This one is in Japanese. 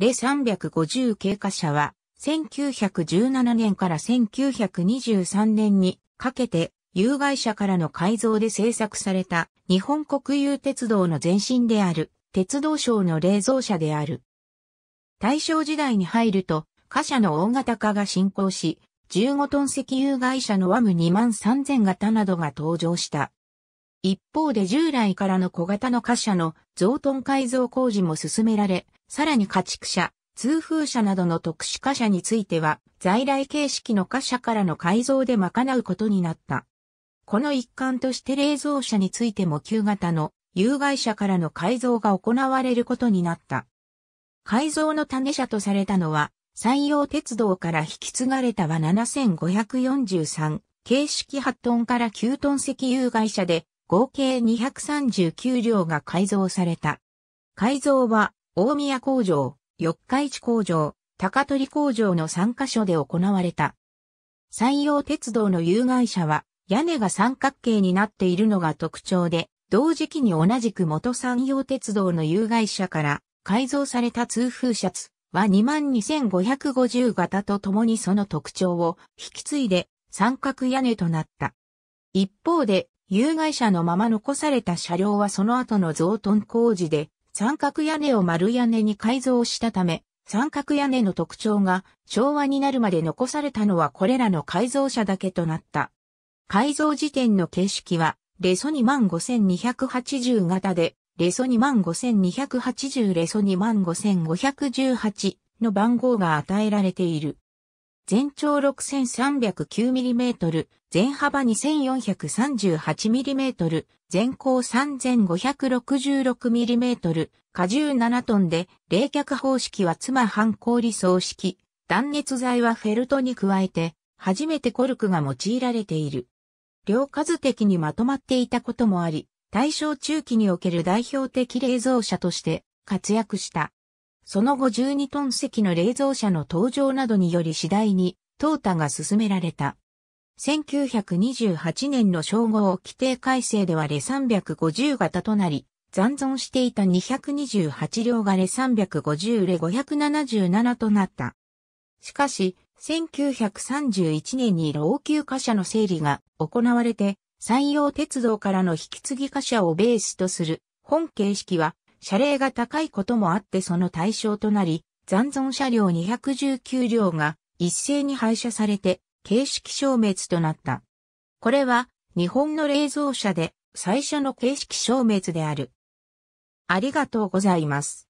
レ350経過者は、1917年から1923年にかけて、有害者からの改造で製作された日本国有鉄道の前身である鉄道省の冷蔵車である。大正時代に入ると貨車の大型化が進行し、15トン石油会社のワム2万3000型などが登場した。一方で従来からの小型の貨車の増トン改造工事も進められ、さらに家畜車、通風車などの特殊貨車については、在来形式の貨車からの改造で賄うことになった。この一環として冷蔵車についても旧型の有害車からの改造が行われることになった。改造の種車とされたのは、山陽鉄道から引き継がれたは7543形式8トンから9トン石油害車で合計239両が改造された。改造は大宮工場、四日市工場、高取工場の3カ所で行われた。山陽鉄道の有害者は、屋根が三角形になっているのが特徴で、同時期に同じく元山陽鉄道の有害者から改造された通風シャツは22,550型とともにその特徴を引き継いで三角屋根となった。一方で、有害者のまま残された車両はその後の増トン工事で三角屋根を丸屋根に改造したため、三角屋根の特徴が昭和になるまで残されたのはこれらの改造車だけとなった。改造時点の形式は、レソ25,280型で、レソ25,280レソ25,518の番号が与えられている。全長 6309mm、全幅 2438mm、全高 3566mm、荷重7トンで、冷却方式は妻半氷装式、断熱材はフェルトに加えて、初めてコルクが用いられている。量数的にまとまっていたこともあり、大正中期における代表的冷蔵車として活躍した。その後12トン席の冷蔵車の登場などにより次第に、淘汰が進められた。1928年の称号規定改正ではレ350型となり、残存していた228両がレ350レ577となった。しかし、1931年に老朽貨車の整理が行われて、山陽鉄道からの引き継ぎ貨車をベースとする本形式は謝礼が高いこともあってその対象となり、残存車両219両が一斉に廃車されて形式消滅となった。これは日本の冷蔵車で最初の形式消滅である。ありがとうございます。